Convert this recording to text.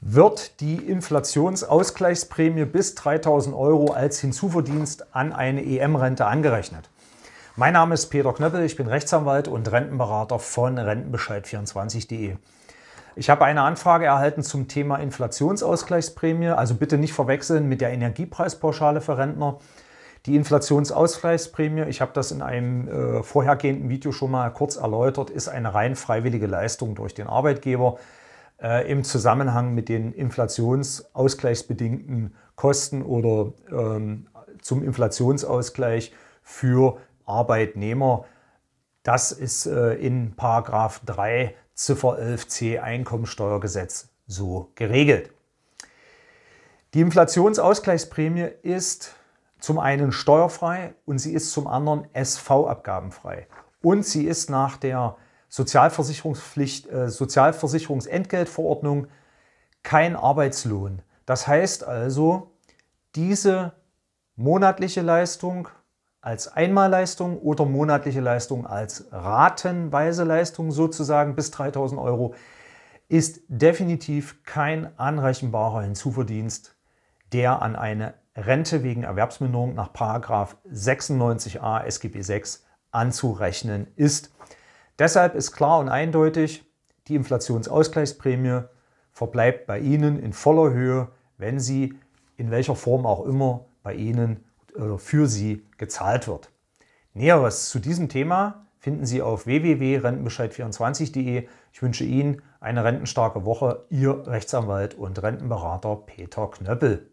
wird die Inflationsausgleichsprämie bis 3000 Euro als Hinzuverdienst an eine EM-Rente angerechnet. Mein Name ist Peter Knöppel, ich bin Rechtsanwalt und Rentenberater von Rentenbescheid24.de. Ich habe eine Anfrage erhalten zum Thema Inflationsausgleichsprämie, also bitte nicht verwechseln mit der Energiepreispauschale für Rentner. Die Inflationsausgleichsprämie, ich habe das in einem äh, vorhergehenden Video schon mal kurz erläutert, ist eine rein freiwillige Leistung durch den Arbeitgeber äh, im Zusammenhang mit den inflationsausgleichsbedingten Kosten oder ähm, zum Inflationsausgleich für Arbeitnehmer. Das ist äh, in Paragraph 3 Ziffer 11c Einkommensteuergesetz so geregelt. Die Inflationsausgleichsprämie ist zum einen steuerfrei und sie ist zum anderen SV-abgabenfrei. Und sie ist nach der Sozialversicherungspflicht, äh, Sozialversicherungsentgeltverordnung kein Arbeitslohn. Das heißt also, diese monatliche Leistung als Einmalleistung oder monatliche Leistung als ratenweise Leistung sozusagen bis 3000 Euro ist definitiv kein anrechenbarer Hinzuverdienst, der an eine Rente wegen Erwerbsminderung nach 96a SGB 6 anzurechnen ist. Deshalb ist klar und eindeutig, die Inflationsausgleichsprämie verbleibt bei Ihnen in voller Höhe, wenn sie in welcher Form auch immer bei Ihnen oder für Sie gezahlt wird. Näheres zu diesem Thema finden Sie auf www.rentenbescheid24.de. Ich wünsche Ihnen eine rentenstarke Woche. Ihr Rechtsanwalt und Rentenberater Peter Knöppel.